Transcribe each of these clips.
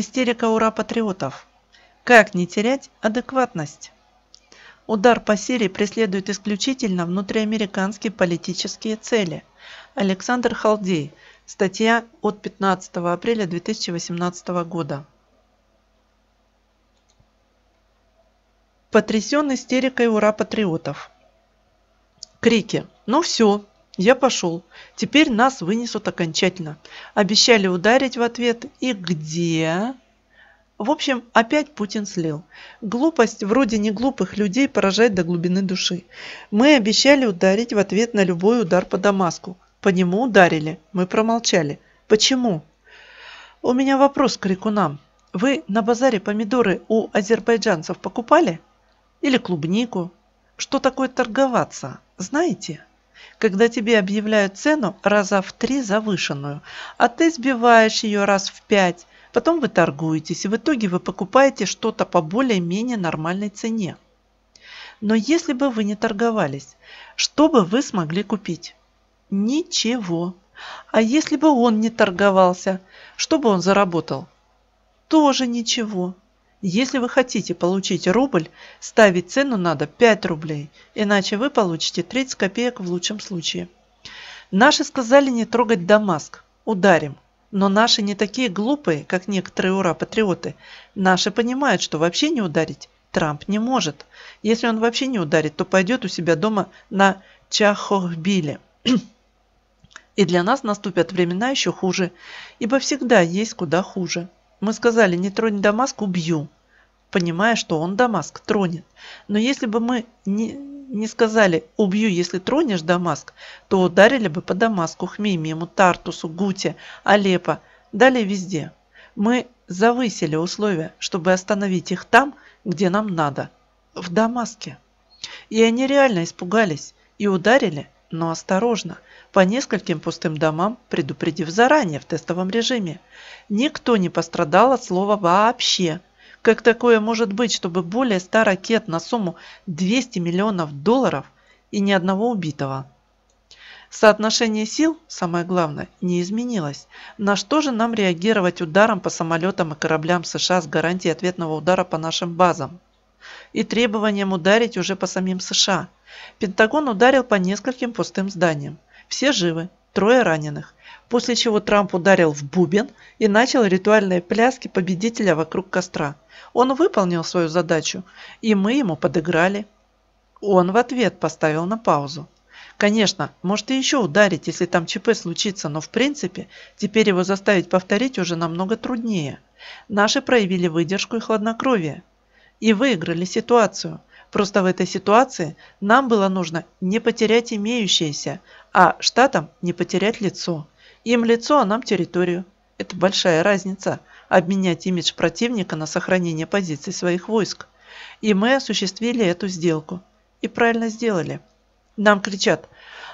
Истерика ура патриотов. Как не терять адекватность? Удар по Сирии преследует исключительно внутриамериканские политические цели. Александр Халдей. Статья от 15 апреля 2018 года. Потрясен истерикой ура патриотов. Крики. Ну все, я пошел. Теперь нас вынесут окончательно. Обещали ударить в ответ. И где? В общем, опять Путин слил. Глупость вроде не глупых людей поражает до глубины души. Мы обещали ударить в ответ на любой удар по Дамаску. По нему ударили. Мы промолчали. Почему? У меня вопрос к Рекунам. Вы на базаре помидоры у азербайджанцев покупали? Или клубнику? Что такое торговаться? Знаете? когда тебе объявляют цену раза в три завышенную, а ты сбиваешь ее раз в пять, потом вы торгуетесь, и в итоге вы покупаете что-то по более-менее нормальной цене. Но если бы вы не торговались, что бы вы смогли купить? Ничего. А если бы он не торговался, что бы он заработал? Тоже ничего. Если вы хотите получить рубль, ставить цену надо 5 рублей, иначе вы получите 30 копеек в лучшем случае. Наши сказали не трогать Дамаск. Ударим. Но наши не такие глупые, как некоторые ура-патриоты. Наши понимают, что вообще не ударить Трамп не может. Если он вообще не ударит, то пойдет у себя дома на Чахохбиле. И для нас наступят времена еще хуже, ибо всегда есть куда хуже. Мы сказали, не тронь Дамаск, убью, понимая, что он Дамаск тронет. Но если бы мы не, не сказали «убью, если тронешь Дамаск», то ударили бы по Дамаску, Хмеймему, Тартусу, Гуте, Алеппо, далее везде. Мы завысили условия, чтобы остановить их там, где нам надо, в Дамаске. И они реально испугались и ударили но осторожно, по нескольким пустым домам, предупредив заранее в тестовом режиме. Никто не пострадал от слова «вообще». Как такое может быть, чтобы более 100 ракет на сумму 200 миллионов долларов и ни одного убитого? Соотношение сил, самое главное, не изменилось. На что же нам реагировать ударом по самолетам и кораблям США с гарантией ответного удара по нашим базам? И требованием ударить уже по самим США – Пентагон ударил по нескольким пустым зданиям. Все живы, трое раненых. После чего Трамп ударил в бубен и начал ритуальные пляски победителя вокруг костра. Он выполнил свою задачу, и мы ему подыграли. Он в ответ поставил на паузу. Конечно, может и еще ударить, если там ЧП случится, но в принципе теперь его заставить повторить уже намного труднее. Наши проявили выдержку и хладнокровие. И выиграли ситуацию – Просто в этой ситуации нам было нужно не потерять имеющееся, а штатам не потерять лицо. Им лицо, а нам территорию. Это большая разница – обменять имидж противника на сохранение позиций своих войск. И мы осуществили эту сделку. И правильно сделали. Нам кричат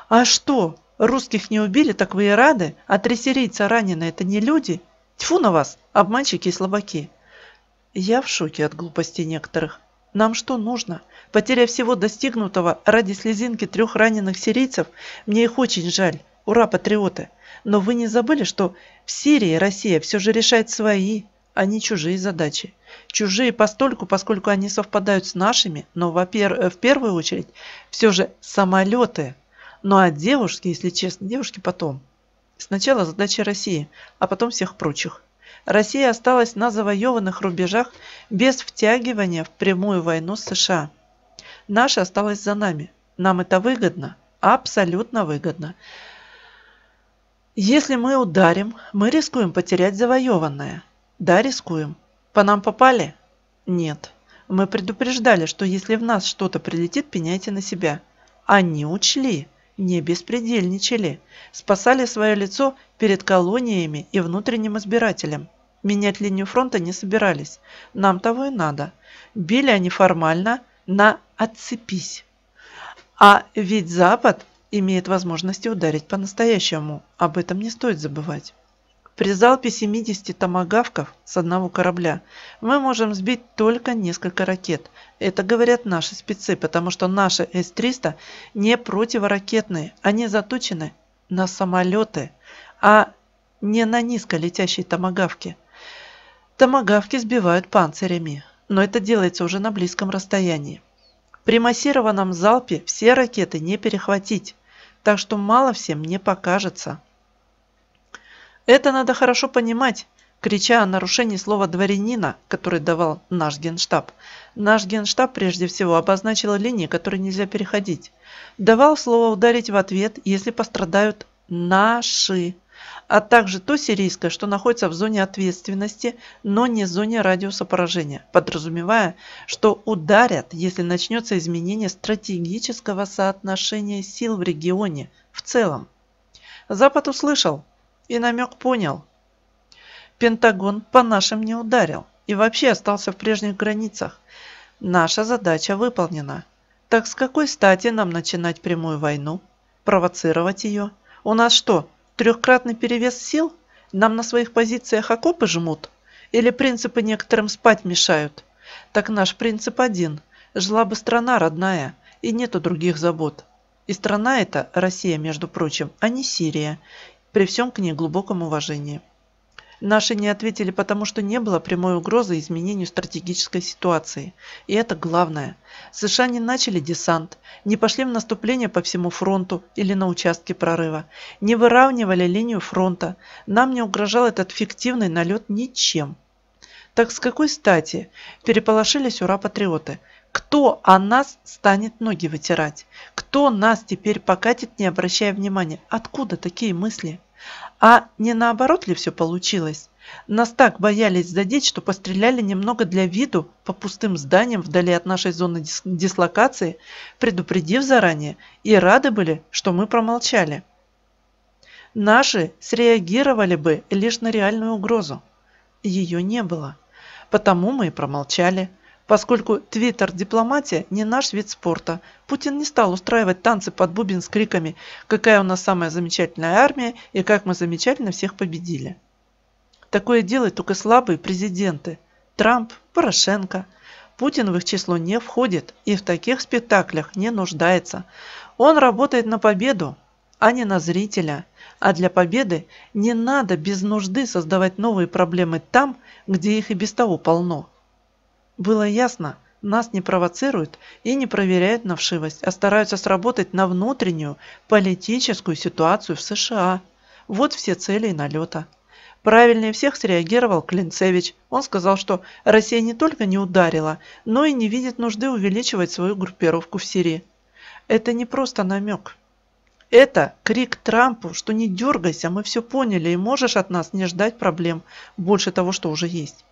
«А что, русских не убили, так вы и рады? А три сирийца ранены – это не люди? Тьфу на вас, обманщики и слабаки!» Я в шоке от глупости некоторых. Нам что нужно? Потеря всего достигнутого ради слезинки трех раненых сирийцев? Мне их очень жаль. Ура, патриоты! Но вы не забыли, что в Сирии Россия все же решает свои, а не чужие задачи. Чужие постольку, поскольку они совпадают с нашими, но во пер э, в первую очередь все же самолеты. Ну а девушки, если честно, девушки потом. Сначала задача России, а потом всех прочих. Россия осталась на завоеванных рубежах без втягивания в прямую войну с США. Наша осталась за нами. Нам это выгодно. Абсолютно выгодно. Если мы ударим, мы рискуем потерять завоеванное. Да, рискуем. По нам попали? Нет. Мы предупреждали, что если в нас что-то прилетит, пеняйте на себя. Они учли не беспредельничали, спасали свое лицо перед колониями и внутренним избирателем. Менять линию фронта не собирались, нам того и надо. Били они формально на «отцепись». А ведь Запад имеет возможности ударить по-настоящему, об этом не стоит забывать. При залпе 70 томагавков с одного корабля мы можем сбить только несколько ракет. Это говорят наши спецы, потому что наши С-300 не противоракетные, они заточены на самолеты, а не на низко летящие томагавки. Томагавки сбивают панцирями, но это делается уже на близком расстоянии. При массированном залпе все ракеты не перехватить, так что мало всем не покажется. Это надо хорошо понимать, крича о нарушении слова «дворянина», который давал наш генштаб. Наш генштаб прежде всего обозначил линии, которые нельзя переходить. Давал слово ударить в ответ, если пострадают «наши», а также то сирийское, что находится в зоне ответственности, но не в зоне радиуса поражения, подразумевая, что ударят, если начнется изменение стратегического соотношения сил в регионе в целом. Запад услышал, и намек понял. Пентагон по нашим не ударил и вообще остался в прежних границах. Наша задача выполнена. Так с какой стати нам начинать прямую войну? Провоцировать ее? У нас что, трехкратный перевес сил? Нам на своих позициях окопы жмут? Или принципы некоторым спать мешают? Так наш принцип один. Жила бы страна родная, и нету других забот. И страна эта, Россия, между прочим, а не Сирия при всем к ней глубоком уважении. Наши не ответили, потому что не было прямой угрозы изменению стратегической ситуации. И это главное. США не начали десант, не пошли в наступление по всему фронту или на участке прорыва, не выравнивали линию фронта. Нам не угрожал этот фиктивный налет ничем. Так с какой стати переполошились ура-патриоты, кто о нас станет ноги вытирать? Кто нас теперь покатит, не обращая внимания? Откуда такие мысли? А не наоборот ли все получилось? Нас так боялись задеть, что постреляли немного для виду по пустым зданиям вдали от нашей зоны дис дислокации, предупредив заранее, и рады были, что мы промолчали. Наши среагировали бы лишь на реальную угрозу. Ее не было. Потому мы и промолчали. Поскольку твиттер-дипломатия не наш вид спорта, Путин не стал устраивать танцы под бубен с криками «Какая у нас самая замечательная армия и как мы замечательно всех победили». Такое делают только слабые президенты – Трамп, Порошенко. Путин в их число не входит и в таких спектаклях не нуждается. Он работает на победу, а не на зрителя. А для победы не надо без нужды создавать новые проблемы там, где их и без того полно – было ясно, нас не провоцируют и не проверяют на вшивость, а стараются сработать на внутреннюю политическую ситуацию в США. Вот все цели и налета. Правильнее всех среагировал Клинцевич. Он сказал, что Россия не только не ударила, но и не видит нужды увеличивать свою группировку в Сирии. Это не просто намек. Это крик Трампу, что не дергайся, мы все поняли и можешь от нас не ждать проблем больше того, что уже есть.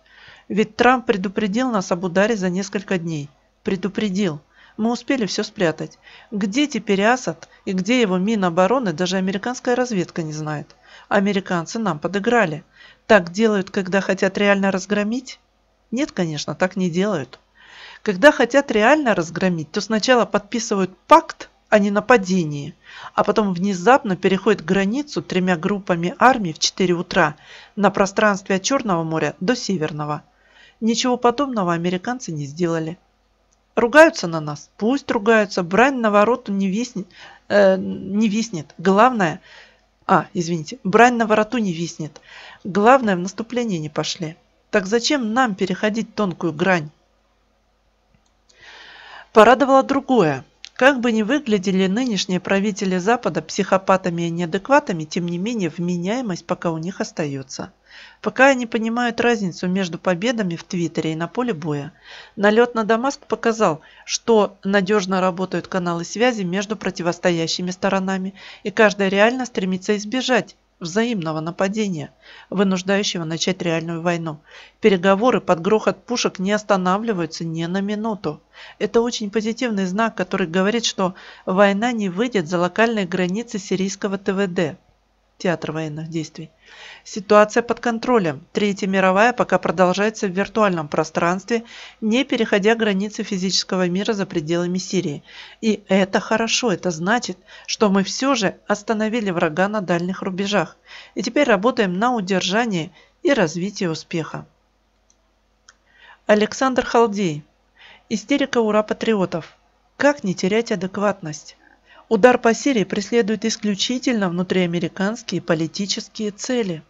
Ведь Трамп предупредил нас об ударе за несколько дней. Предупредил. Мы успели все спрятать. Где теперь Асад и где его Минобороны, даже американская разведка не знает. Американцы нам подыграли. Так делают, когда хотят реально разгромить? Нет, конечно, так не делают. Когда хотят реально разгромить, то сначала подписывают пакт о ненападении, а потом внезапно переходят границу тремя группами армий в 4 утра на пространстве от Черного моря до Северного. Ничего подобного американцы не сделали. Ругаются на нас? Пусть ругаются. Брань на вороту не виснет. Э, не виснет. Главное... А, извините. Брань на вороту не виснет. Главное, в наступление не пошли. Так зачем нам переходить тонкую грань? Порадовало другое. Как бы ни выглядели нынешние правители Запада психопатами и неадекватами, тем не менее вменяемость пока у них остается. Пока они понимают разницу между победами в Твиттере и на поле боя. Налет на Дамаск показал, что надежно работают каналы связи между противостоящими сторонами, и каждая реально стремится избежать взаимного нападения, вынуждающего начать реальную войну. Переговоры под грохот пушек не останавливаются ни на минуту. Это очень позитивный знак, который говорит, что война не выйдет за локальные границы сирийского ТВД театр военных действий. Ситуация под контролем. Третья мировая пока продолжается в виртуальном пространстве, не переходя границы физического мира за пределами Сирии. И это хорошо, это значит, что мы все же остановили врага на дальних рубежах и теперь работаем на удержание и развитие успеха. Александр Халдей. Истерика ура патриотов. Как не терять адекватность? Удар по Сирии преследует исключительно внутриамериканские политические цели.